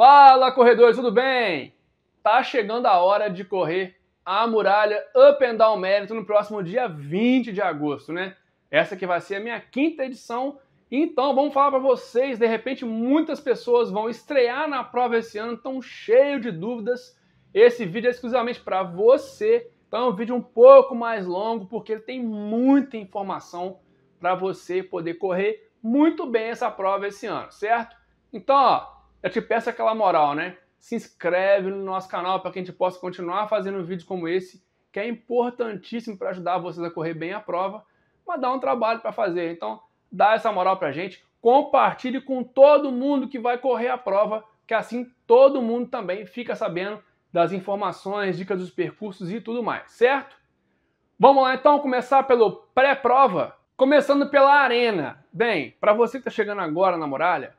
Fala corredores, tudo bem? Tá chegando a hora de correr a muralha Up and Down Mérito no próximo dia 20 de agosto, né? Essa que vai ser a minha quinta edição. Então, vamos falar para vocês, de repente muitas pessoas vão estrear na prova esse ano, tão cheio de dúvidas. Esse vídeo é exclusivamente para você. Então, é um vídeo um pouco mais longo porque ele tem muita informação para você poder correr muito bem essa prova esse ano, certo? Então, ó, eu te peço aquela moral, né? Se inscreve no nosso canal para que a gente possa continuar fazendo vídeos como esse, que é importantíssimo para ajudar vocês a correr bem a prova, mas dá um trabalho para fazer. Então, dá essa moral para a gente, compartilhe com todo mundo que vai correr a prova, que assim todo mundo também fica sabendo das informações, dicas dos percursos e tudo mais, certo? Vamos lá então começar pelo pré-prova, começando pela arena. Bem, para você que está chegando agora na muralha,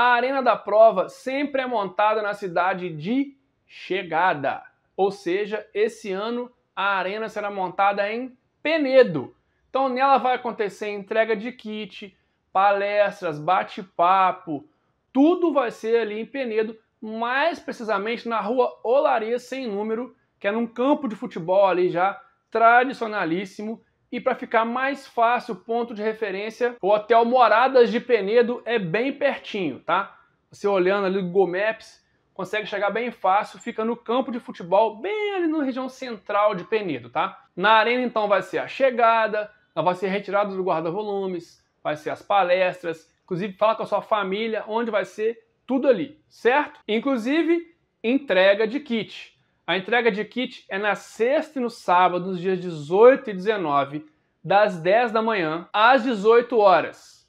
a arena da prova sempre é montada na cidade de chegada. Ou seja, esse ano a arena será montada em Penedo. Então nela vai acontecer entrega de kit, palestras, bate-papo, tudo vai ser ali em Penedo, mais precisamente na rua Olaria sem número, que é num campo de futebol ali já tradicionalíssimo e para ficar mais fácil, ponto de referência, o Hotel Moradas de Penedo é bem pertinho, tá? Você olhando ali do Google Maps, consegue chegar bem fácil, fica no campo de futebol, bem ali na região central de Penedo, tá? Na arena, então, vai ser a chegada, vai ser retirada do guarda-volumes, vai ser as palestras, inclusive fala com a sua família onde vai ser tudo ali, certo? Inclusive, entrega de kit. A entrega de kit é na sexta e no sábado, nos dias 18 e 19, das 10 da manhã às 18 horas.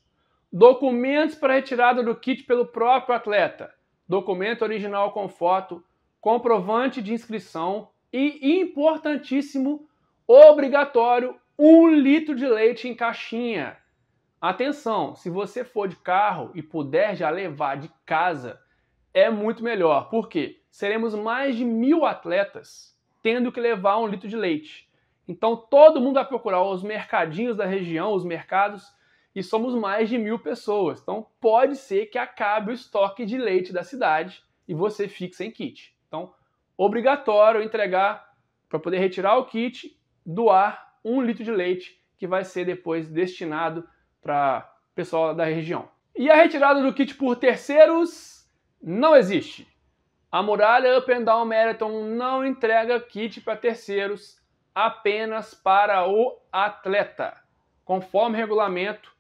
Documentos para retirada do kit pelo próprio atleta. Documento original com foto, comprovante de inscrição e, importantíssimo, obrigatório, um litro de leite em caixinha. Atenção, se você for de carro e puder já levar de casa, é muito melhor. Por quê? seremos mais de mil atletas tendo que levar um litro de leite. Então todo mundo vai procurar os mercadinhos da região, os mercados, e somos mais de mil pessoas. Então pode ser que acabe o estoque de leite da cidade e você fique sem kit. Então, obrigatório entregar para poder retirar o kit, doar um litro de leite que vai ser depois destinado para pessoal da região. E a retirada do kit por terceiros não existe. A muralha Up and Down Marathon não entrega kit para terceiros, apenas para o atleta. Conforme regulamento,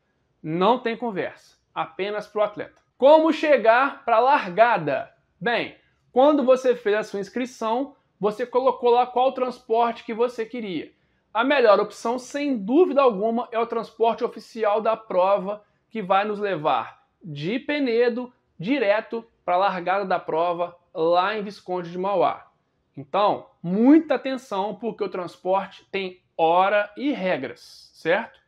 não tem conversa, apenas para o atleta. Como chegar para a largada? Bem, quando você fez a sua inscrição, você colocou lá qual transporte que você queria. A melhor opção, sem dúvida alguma, é o transporte oficial da prova, que vai nos levar de Penedo direto para a largada da prova lá em Visconde de Mauá. Então, muita atenção, porque o transporte tem hora e regras, certo?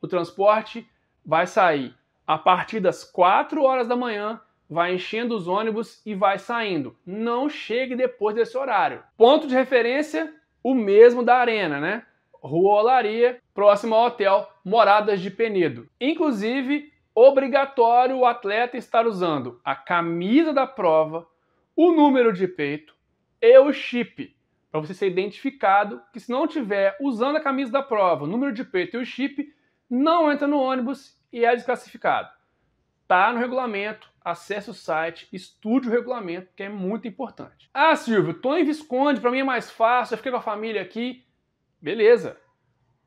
O transporte vai sair a partir das 4 horas da manhã, vai enchendo os ônibus e vai saindo. Não chegue depois desse horário. Ponto de referência, o mesmo da Arena, né? Rua Olaria, próximo ao hotel Moradas de Penedo. Inclusive, obrigatório o atleta estar usando a camisa da prova, o número de peito e o chip, para você ser identificado que se não tiver usando a camisa da prova, o número de peito e o chip, não entra no ônibus e é desclassificado. Tá no regulamento, acesse o site, estude o regulamento, que é muito importante. Ah, Silvio, tô em Visconde, para mim é mais fácil, eu fiquei com a família aqui. Beleza.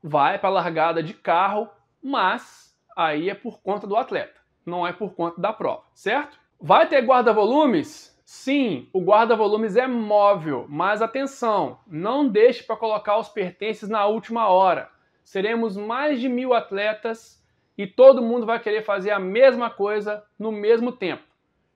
Vai para a largada de carro, mas aí é por conta do atleta, não é por conta da prova, certo? Vai ter guarda-volumes? Sim, o guarda-volumes é móvel, mas atenção, não deixe para colocar os pertences na última hora. Seremos mais de mil atletas e todo mundo vai querer fazer a mesma coisa no mesmo tempo.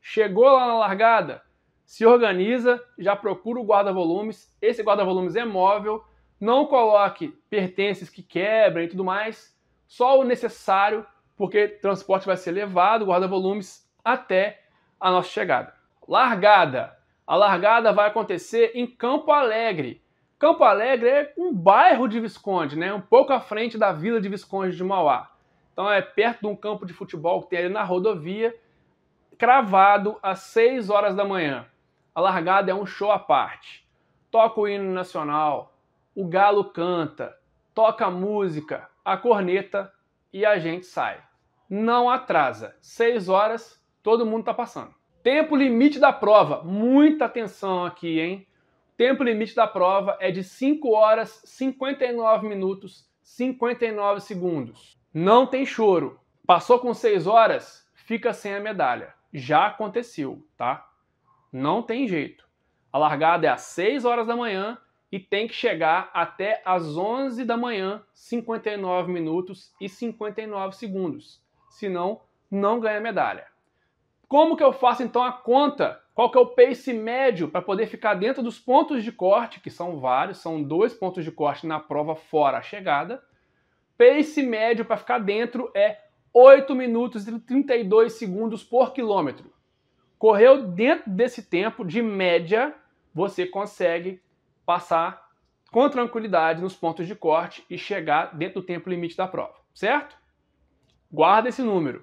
Chegou lá na largada? Se organiza, já procura o guarda-volumes. Esse guarda-volumes é móvel, não coloque pertences que quebram e tudo mais, só o necessário, porque transporte vai ser levado, guarda-volumes, até a nossa chegada largada. A largada vai acontecer em Campo Alegre. Campo Alegre é um bairro de Visconde, né? Um pouco à frente da vila de Visconde de Mauá. Então é perto de um campo de futebol que tem ali na rodovia, cravado às 6 horas da manhã. A largada é um show à parte. Toca o hino nacional, o galo canta, toca a música, a corneta e a gente sai. Não atrasa. 6 horas, todo mundo tá passando. Tempo limite da prova. Muita atenção aqui, hein? Tempo limite da prova é de 5 horas 59 minutos 59 segundos. Não tem choro. Passou com 6 horas, fica sem a medalha. Já aconteceu, tá? Não tem jeito. A largada é às 6 horas da manhã e tem que chegar até às 11 da manhã, 59 minutos e 59 segundos. Senão, não ganha medalha. Como que eu faço então a conta? Qual que é o pace médio para poder ficar dentro dos pontos de corte, que são vários, são dois pontos de corte na prova fora a chegada. Pace médio para ficar dentro é 8 minutos e 32 segundos por quilômetro. Correu dentro desse tempo, de média, você consegue passar com tranquilidade nos pontos de corte e chegar dentro do tempo limite da prova, certo? Guarda esse número.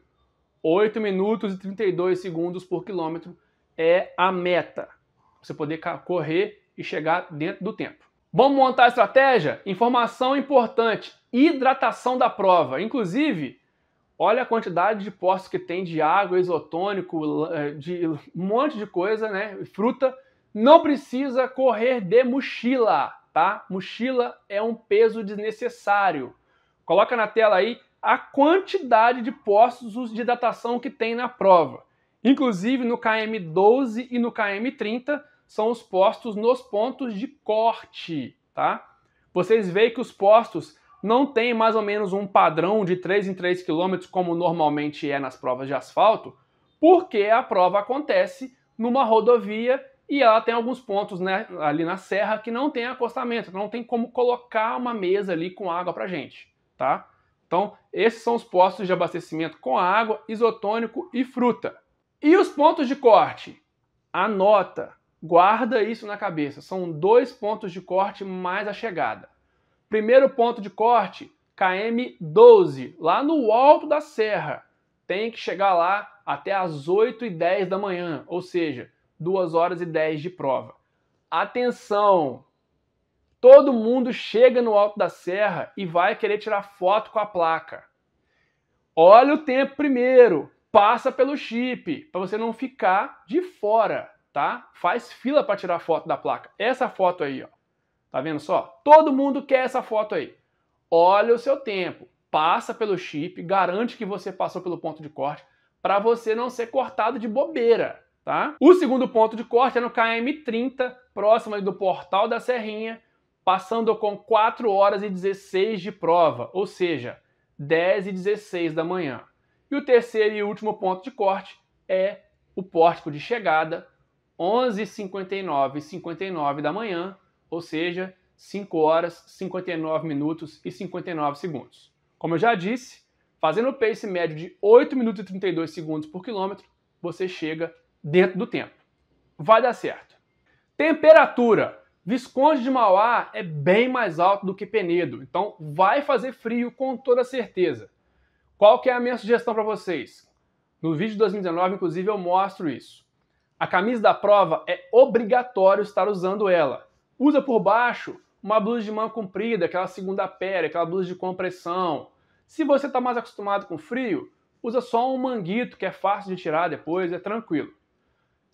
8 minutos e 32 segundos por quilômetro é a meta. Você poder correr e chegar dentro do tempo. Vamos montar a estratégia? Informação importante: hidratação da prova. Inclusive, olha a quantidade de postos que tem de água, isotônico, é, de um monte de coisa, né? Fruta. Não precisa correr de mochila, tá? Mochila é um peso desnecessário. Coloca na tela aí a quantidade de postos de datação que tem na prova. Inclusive no KM12 e no KM30 são os postos nos pontos de corte, tá? Vocês veem que os postos não têm mais ou menos um padrão de 3 em 3 quilômetros como normalmente é nas provas de asfalto, porque a prova acontece numa rodovia e ela tem alguns pontos né, ali na serra que não tem acostamento, não tem como colocar uma mesa ali com água pra gente, tá? Então, esses são os postos de abastecimento com água, isotônico e fruta. E os pontos de corte? Anota, guarda isso na cabeça. São dois pontos de corte mais a chegada. Primeiro ponto de corte, KM 12, lá no alto da serra. Tem que chegar lá até as 8 e 10 da manhã, ou seja, 2 horas e 10 de prova. Atenção! Todo mundo chega no alto da serra e vai querer tirar foto com a placa. Olha o tempo primeiro, passa pelo chip, para você não ficar de fora, tá? Faz fila para tirar foto da placa. Essa foto aí, ó. Tá vendo só? Todo mundo quer essa foto aí. Olha o seu tempo, passa pelo chip, garante que você passou pelo ponto de corte para você não ser cortado de bobeira, tá? O segundo ponto de corte é no KM30, próximo do portal da Serrinha, passando com 4 horas e 16 de prova, ou seja, 10 e 16 da manhã. E o terceiro e último ponto de corte é o pórtico de chegada, 11h59 e 59 da manhã, ou seja, 5 horas, 59 minutos e 59 segundos. Como eu já disse, fazendo o pace médio de 8 minutos e 32 segundos por quilômetro, você chega dentro do tempo. Vai dar certo. Temperatura. Visconde de Mauá é bem mais alto do que Penedo, então vai fazer frio com toda certeza. Qual que é a minha sugestão para vocês? No vídeo de 2019, inclusive, eu mostro isso. A camisa da prova é obrigatório estar usando ela. Usa por baixo uma blusa de mão comprida, aquela segunda pele, aquela blusa de compressão. Se você está mais acostumado com frio, usa só um manguito que é fácil de tirar depois, é tranquilo.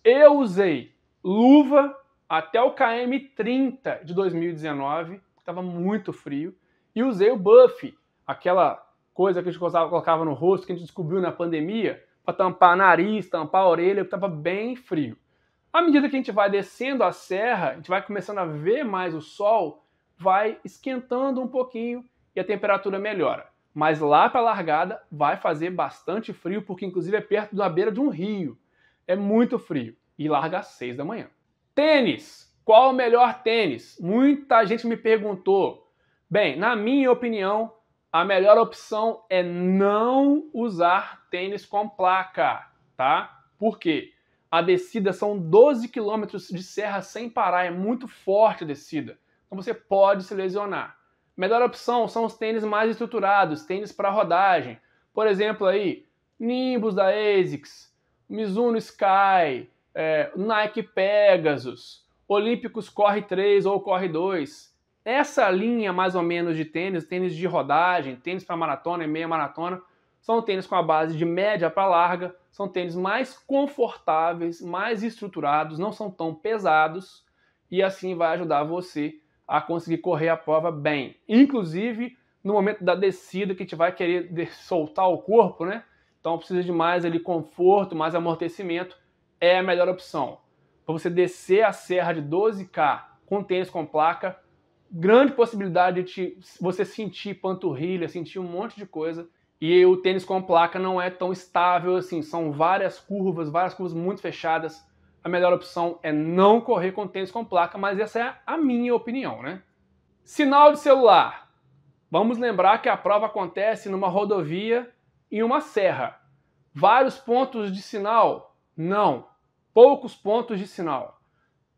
Eu usei luva até o KM 30 de 2019, estava muito frio, e usei o buff, aquela coisa que a gente colocava no rosto, que a gente descobriu na pandemia, para tampar nariz, tampar a orelha, estava bem frio. À medida que a gente vai descendo a serra, a gente vai começando a ver mais o sol, vai esquentando um pouquinho e a temperatura melhora. Mas lá para a largada vai fazer bastante frio, porque inclusive é perto da beira de um rio. É muito frio e larga às seis da manhã. Tênis. Qual o melhor tênis? Muita gente me perguntou. Bem, na minha opinião, a melhor opção é não usar tênis com placa, tá? Por quê? A descida são 12 quilômetros de serra sem parar, é muito forte a descida. Então você pode se lesionar. Melhor opção são os tênis mais estruturados, tênis para rodagem. Por exemplo aí, Nimbus da ASICS, Mizuno Sky, é, Nike Pegasus, Olímpicos Corre 3 ou Corre 2. Essa linha mais ou menos de tênis, tênis de rodagem, tênis para maratona e meia maratona, são tênis com a base de média para larga, são tênis mais confortáveis, mais estruturados, não são tão pesados e assim vai ajudar você a conseguir correr a prova bem. Inclusive no momento da descida que a gente vai querer soltar o corpo, né? Então precisa de mais ali conforto, mais amortecimento é a melhor opção. Para você descer a serra de 12K com tênis com placa, grande possibilidade de te, você sentir panturrilha, sentir um monte de coisa. E o tênis com placa não é tão estável assim, são várias curvas, várias curvas muito fechadas. A melhor opção é não correr com tênis com placa, mas essa é a minha opinião, né? Sinal de celular. Vamos lembrar que a prova acontece numa rodovia e uma serra. Vários pontos de sinal? Não poucos pontos de sinal.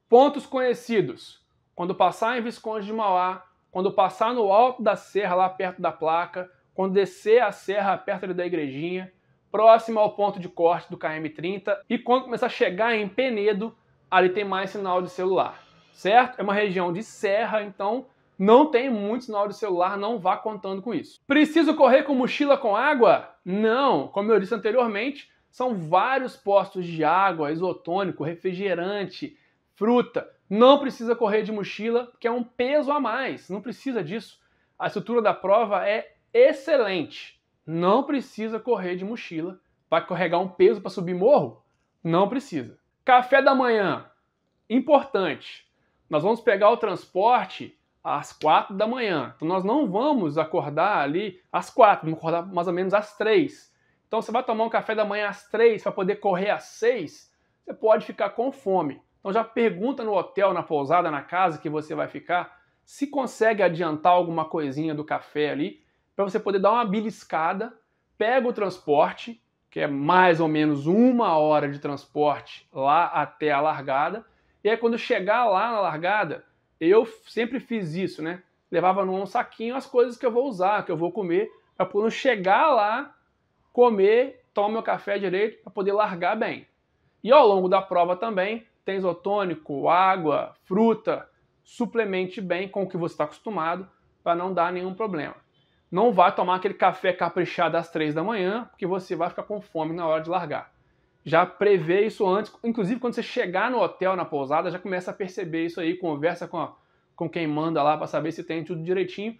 Pontos conhecidos. Quando passar em Visconde de Mauá, quando passar no alto da serra, lá perto da placa, quando descer a serra perto da igrejinha, próximo ao ponto de corte do KM30, e quando começar a chegar em Penedo, ali tem mais sinal de celular, certo? É uma região de serra, então não tem muito sinal de celular, não vá contando com isso. Preciso correr com mochila com água? Não, como eu disse anteriormente, são vários postos de água, isotônico, refrigerante, fruta. Não precisa correr de mochila, porque é um peso a mais. Não precisa disso. A estrutura da prova é excelente. Não precisa correr de mochila. Vai carregar um peso para subir morro? Não precisa. Café da manhã. Importante. Nós vamos pegar o transporte às quatro da manhã. Então nós não vamos acordar ali às quatro, vamos acordar mais ou menos às três. Então você vai tomar um café da manhã às três para poder correr às seis, você pode ficar com fome. Então já pergunta no hotel, na pousada, na casa que você vai ficar, se consegue adiantar alguma coisinha do café ali, para você poder dar uma beliscada, pega o transporte, que é mais ou menos uma hora de transporte lá até a largada. E aí, quando chegar lá na largada, eu sempre fiz isso, né? Levava num saquinho as coisas que eu vou usar, que eu vou comer, para quando chegar lá, comer, tomar o café direito para poder largar bem. E ao longo da prova também, tem isotônico, água, fruta, suplemente bem com o que você está acostumado para não dar nenhum problema. Não vá tomar aquele café caprichado às três da manhã, porque você vai ficar com fome na hora de largar. Já prevê isso antes, inclusive quando você chegar no hotel, na pousada, já começa a perceber isso aí, conversa com, a, com quem manda lá para saber se tem tudo direitinho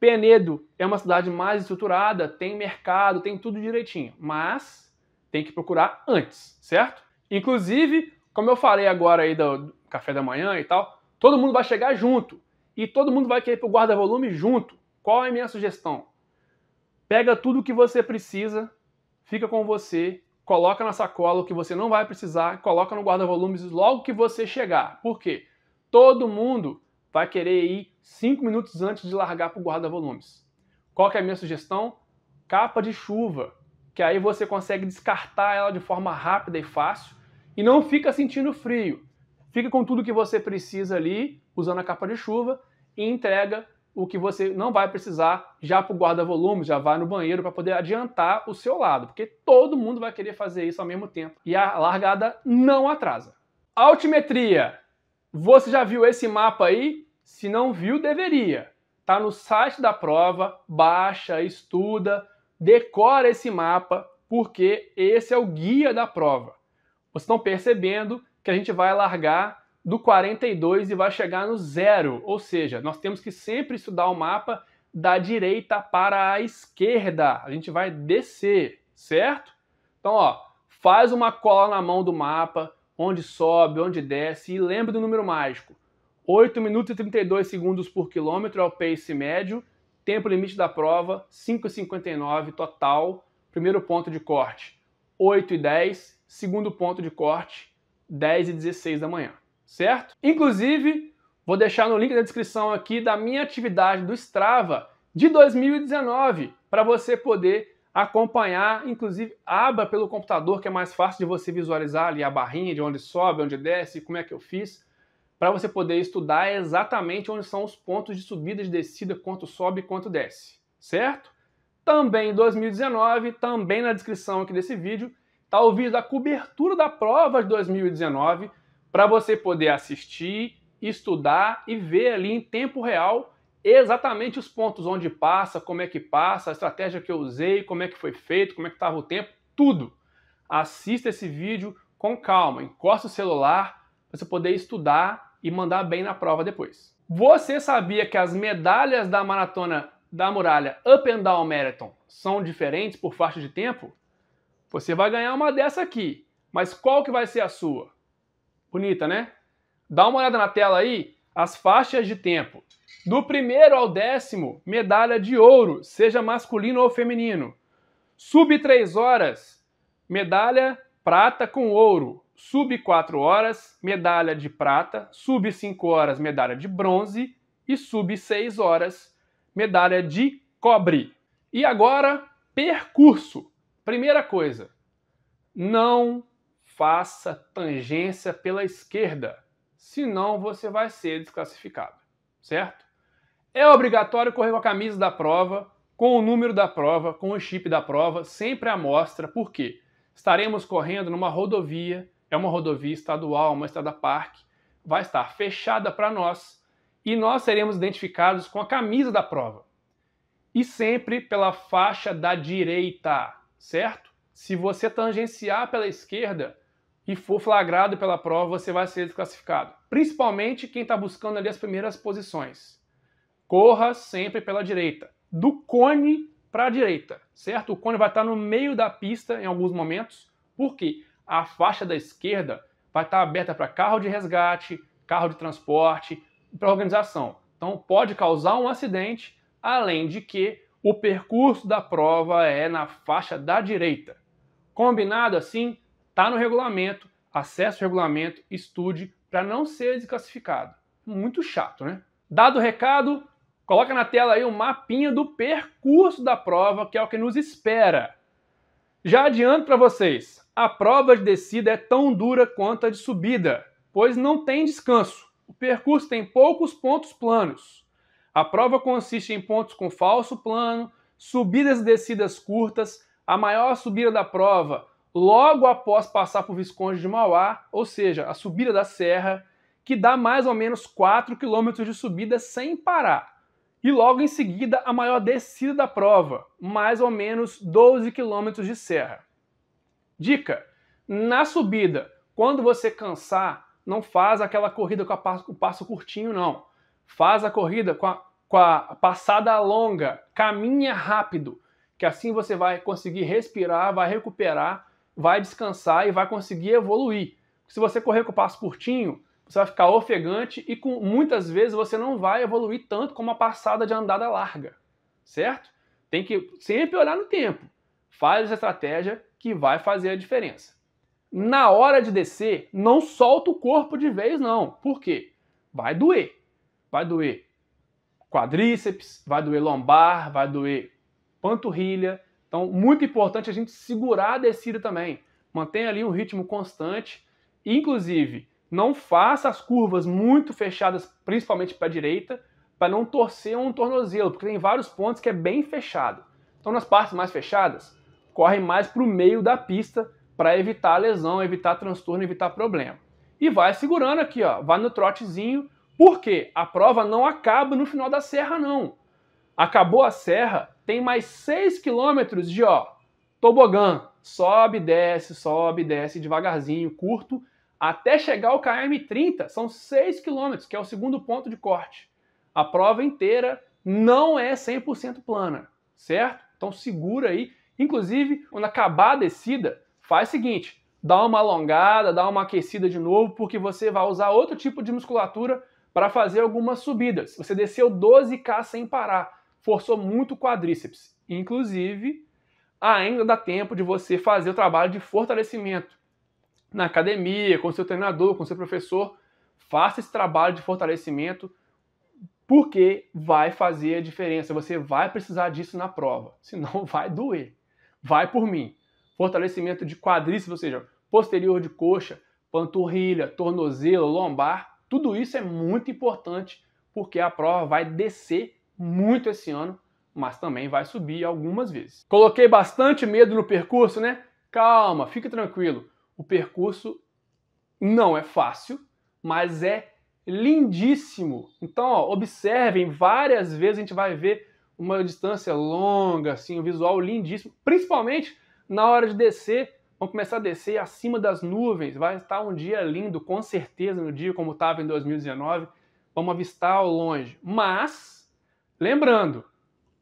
Penedo é uma cidade mais estruturada, tem mercado, tem tudo direitinho, mas tem que procurar antes, certo? Inclusive, como eu falei agora aí do café da manhã e tal, todo mundo vai chegar junto e todo mundo vai querer ir pro guarda-volume junto. Qual é a minha sugestão? Pega tudo o que você precisa, fica com você, coloca na sacola o que você não vai precisar, coloca no guarda-volumes logo que você chegar. Por quê? Todo mundo vai querer ir cinco minutos antes de largar para o guarda-volumes. Qual que é a minha sugestão? Capa de chuva, que aí você consegue descartar ela de forma rápida e fácil e não fica sentindo frio. Fica com tudo que você precisa ali, usando a capa de chuva, e entrega o que você não vai precisar já para o guarda volumes, já vai no banheiro para poder adiantar o seu lado, porque todo mundo vai querer fazer isso ao mesmo tempo e a largada não atrasa. Altimetria. Você já viu esse mapa aí? Se não viu, deveria. Tá no site da prova, baixa, estuda, decora esse mapa, porque esse é o guia da prova. Vocês estão percebendo que a gente vai largar do 42 e vai chegar no zero, ou seja, nós temos que sempre estudar o mapa da direita para a esquerda. A gente vai descer, certo? Então, ó, faz uma cola na mão do mapa, onde sobe, onde desce e lembra do número mágico. 8 minutos e 32 segundos por quilômetro é o pace médio. Tempo limite da prova, 5,59 total. Primeiro ponto de corte, 8 e 10. Segundo ponto de corte, 10 e 16 da manhã, certo? Inclusive, vou deixar no link da descrição aqui da minha atividade do Strava de 2019, para você poder acompanhar, inclusive aba pelo computador, que é mais fácil de você visualizar ali a barrinha de onde sobe, onde desce, como é que eu fiz para você poder estudar exatamente onde são os pontos de subida e de descida, quanto sobe e quanto desce, certo? Também em 2019, também na descrição aqui desse vídeo, está o vídeo da cobertura da prova de 2019 para você poder assistir, estudar e ver ali em tempo real exatamente os pontos onde passa, como é que passa, a estratégia que eu usei, como é que foi feito, como é que estava o tempo, tudo. Assista esse vídeo com calma, encosta o celular para você poder estudar e mandar bem na prova depois. Você sabia que as medalhas da maratona da muralha Up and Down Marathon são diferentes por faixa de tempo? Você vai ganhar uma dessa aqui, mas qual que vai ser a sua? Bonita, né? Dá uma olhada na tela aí, as faixas de tempo. Do primeiro ao décimo, medalha de ouro, seja masculino ou feminino. Sub 3 horas, medalha prata com ouro sub 4 horas, medalha de prata, sub 5 horas, medalha de bronze e sub 6 horas, medalha de cobre. E agora, percurso. Primeira coisa, não faça tangência pela esquerda, senão você vai ser desclassificado, certo? É obrigatório correr com a camisa da prova, com o número da prova, com o chip da prova, sempre à mostra, por quê? Estaremos correndo numa rodovia é uma rodovia estadual, uma estrada parque, vai estar fechada para nós e nós seremos identificados com a camisa da prova. E sempre pela faixa da direita, certo? Se você tangenciar pela esquerda e for flagrado pela prova, você vai ser desclassificado. Principalmente quem está buscando ali as primeiras posições. Corra sempre pela direita. Do cone para a direita, certo? O cone vai estar tá no meio da pista em alguns momentos. Por quê? a faixa da esquerda vai estar aberta para carro de resgate, carro de transporte, para organização. Então pode causar um acidente, além de que o percurso da prova é na faixa da direita. Combinado assim? Está no regulamento, acesse o regulamento, estude para não ser desclassificado. Muito chato, né? Dado o recado, coloca na tela aí o um mapinha do percurso da prova, que é o que nos espera. Já adianto para vocês, a prova de descida é tão dura quanto a de subida, pois não tem descanso. O percurso tem poucos pontos planos. A prova consiste em pontos com falso plano, subidas e descidas curtas, a maior subida da prova logo após passar por Visconde de Mauá, ou seja, a subida da serra, que dá mais ou menos 4 km de subida sem parar. E logo em seguida, a maior descida da prova, mais ou menos 12 km de serra. Dica: na subida, quando você cansar, não faz aquela corrida com o passo curtinho, não. Faz a corrida com a, com a passada longa, caminha rápido, que assim você vai conseguir respirar, vai recuperar, vai descansar e vai conseguir evoluir. Se você correr com o passo curtinho, você vai ficar ofegante e com muitas vezes você não vai evoluir tanto como a passada de andada larga, certo? Tem que sempre olhar no tempo. Faz a estratégia que vai fazer a diferença. Na hora de descer, não solta o corpo de vez, não. Por quê? Vai doer. Vai doer quadríceps, vai doer lombar, vai doer panturrilha. Então, muito importante a gente segurar a descida também. Mantenha ali um ritmo constante. Inclusive, não faça as curvas muito fechadas, principalmente para a direita, para não torcer um tornozelo, porque tem vários pontos que é bem fechado. Então, nas partes mais fechadas, correm mais para o meio da pista para evitar lesão, evitar transtorno, evitar problema. E vai segurando aqui, ó, vai no trotezinho, porque a prova não acaba no final da serra, não. Acabou a serra, tem mais 6 quilômetros de ó, tobogã. Sobe, desce, sobe, desce devagarzinho, curto, até chegar ao KM30, são 6 quilômetros, que é o segundo ponto de corte. A prova inteira não é 100% plana, certo? Então segura aí. Inclusive, quando acabar a descida, faz o seguinte: dá uma alongada, dá uma aquecida de novo, porque você vai usar outro tipo de musculatura para fazer algumas subidas. Você desceu 12K sem parar, forçou muito o quadríceps. Inclusive, ainda dá tempo de você fazer o trabalho de fortalecimento na academia, com seu treinador, com seu professor. Faça esse trabalho de fortalecimento porque vai fazer a diferença. Você vai precisar disso na prova, senão vai doer vai por mim. Fortalecimento de quadríceps, ou seja, posterior de coxa, panturrilha, tornozelo, lombar, tudo isso é muito importante porque a prova vai descer muito esse ano, mas também vai subir algumas vezes. Coloquei bastante medo no percurso, né? Calma, fique tranquilo. O percurso não é fácil, mas é lindíssimo. Então, ó, observem, várias vezes a gente vai ver uma distância longa, assim, um visual lindíssimo, principalmente na hora de descer, vão começar a descer acima das nuvens, vai estar um dia lindo, com certeza, no dia como estava em 2019, vamos avistar ao longe. Mas, lembrando,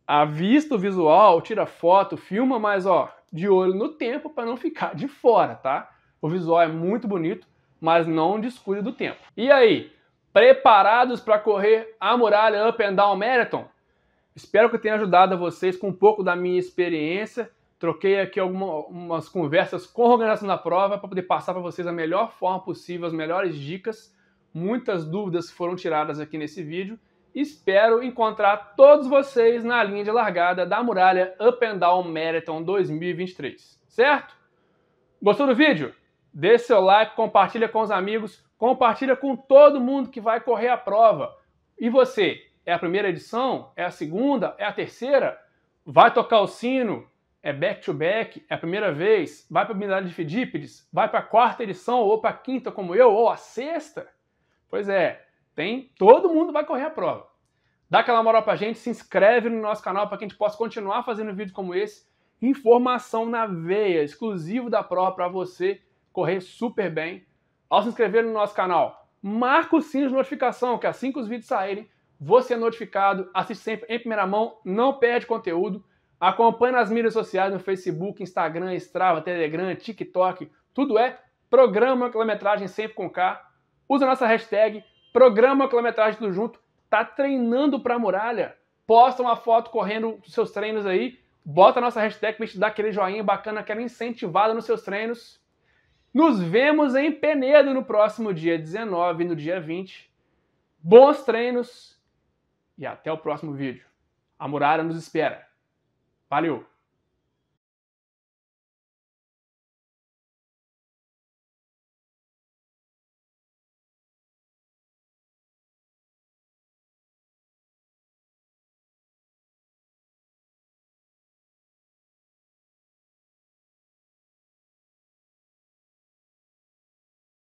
avista o visual, tira foto, filma, mas ó, de olho no tempo para não ficar de fora, tá? O visual é muito bonito, mas não descuide do tempo. E aí, preparados para correr a muralha Up and Down Marathon? Espero que tenha ajudado vocês com um pouco da minha experiência. Troquei aqui algumas conversas com a organização da prova para poder passar para vocês a melhor forma possível, as melhores dicas. Muitas dúvidas foram tiradas aqui nesse vídeo. Espero encontrar todos vocês na linha de largada da muralha Up and Down Marathon 2023, certo? Gostou do vídeo? Deixe seu like, compartilha com os amigos, compartilha com todo mundo que vai correr a prova. E você, é a primeira edição? É a segunda? É a terceira? Vai tocar o sino? É back-to-back? É a primeira vez? Vai para a Bienalidade de Fidípedes? Vai para a quarta edição ou para a quinta como eu? Ou a sexta? Pois é, tem. Todo mundo vai correr a prova. Dá aquela moral a gente, se inscreve no nosso canal para que a gente possa continuar fazendo vídeos como esse. Informação na veia, exclusivo da prova para você correr super bem. Ao se inscrever no nosso canal, marca o sino de notificação, que assim que os vídeos saírem, você é notificado, assiste sempre em primeira mão, não perde conteúdo. Acompanhe nas mídias sociais, no Facebook, Instagram, Strava, Telegram, TikTok. Tudo é Programa Quilometragem Sempre com K. Usa nossa hashtag Programa Quilometragem Tudo Junto. Tá treinando para a muralha? Posta uma foto correndo dos seus treinos aí. Bota a nossa hashtag pra gente dar aquele joinha bacana, aquela incentivada nos seus treinos. Nos vemos em Penedo no próximo dia 19 e no dia 20. Bons treinos! e até o próximo vídeo. A muralha nos espera. Valeu!